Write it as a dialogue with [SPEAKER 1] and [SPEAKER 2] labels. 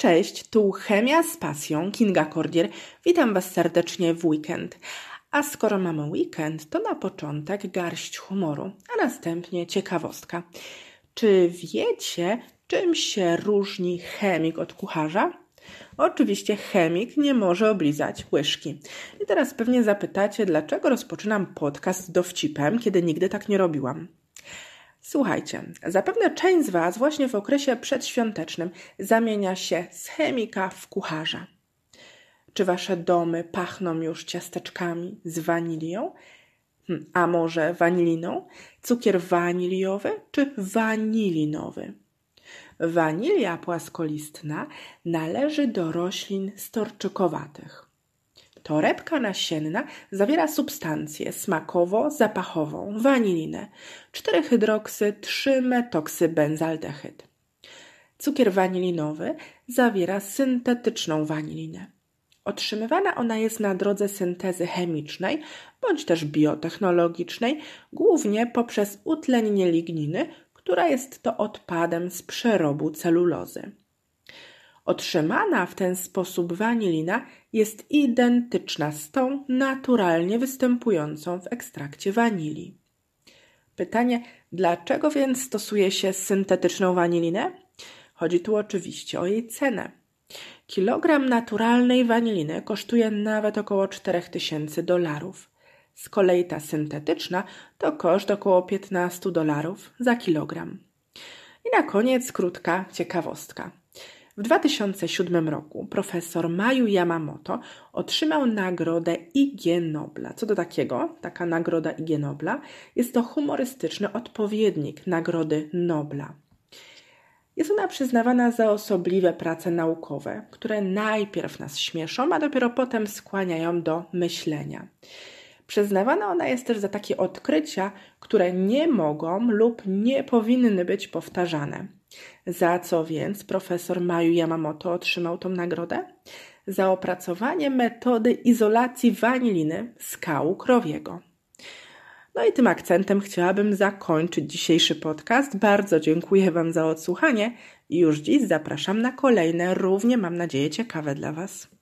[SPEAKER 1] Cześć, tu Chemia z pasją Kinga Kordier. Witam Was serdecznie w weekend. A skoro mamy weekend, to na początek garść humoru, a następnie ciekawostka. Czy wiecie, czym się różni chemik od kucharza? Oczywiście chemik nie może oblizać łyżki. I teraz pewnie zapytacie, dlaczego rozpoczynam podcast dowcipem, kiedy nigdy tak nie robiłam. Słuchajcie, zapewne część z Was właśnie w okresie przedświątecznym zamienia się z chemika w kucharza. Czy Wasze domy pachną już ciasteczkami z wanilią? Hm, a może waniliną? Cukier waniliowy czy wanilinowy? Wanilia płaskolistna należy do roślin storczykowatych. Torebka nasienna zawiera substancję smakowo-zapachową, wanilinę, 4-hydroksy-3-metoksybenzaldehyd. Cukier wanilinowy zawiera syntetyczną wanilinę. Otrzymywana ona jest na drodze syntezy chemicznej bądź też biotechnologicznej, głównie poprzez utlenienie ligniny, która jest to odpadem z przerobu celulozy. Otrzymana w ten sposób wanilina jest identyczna z tą naturalnie występującą w ekstrakcie wanilii. Pytanie, dlaczego więc stosuje się syntetyczną wanilinę? Chodzi tu oczywiście o jej cenę. Kilogram naturalnej waniliny kosztuje nawet około 4000 dolarów. Z kolei ta syntetyczna to koszt około 15 dolarów za kilogram. I na koniec krótka ciekawostka. W 2007 roku profesor Maju Yamamoto otrzymał nagrodę IG Nobla. Co do takiego, taka nagroda IG Nobla jest to humorystyczny odpowiednik nagrody Nobla. Jest ona przyznawana za osobliwe prace naukowe, które najpierw nas śmieszą, a dopiero potem skłaniają do myślenia. Przyznawana ona jest też za takie odkrycia, które nie mogą lub nie powinny być powtarzane. Za co więc profesor Mayu Yamamoto otrzymał tą nagrodę? Za opracowanie metody izolacji waniliny z kału krowiego. No i tym akcentem chciałabym zakończyć dzisiejszy podcast. Bardzo dziękuję Wam za odsłuchanie. i Już dziś zapraszam na kolejne, równie mam nadzieję, ciekawe dla Was.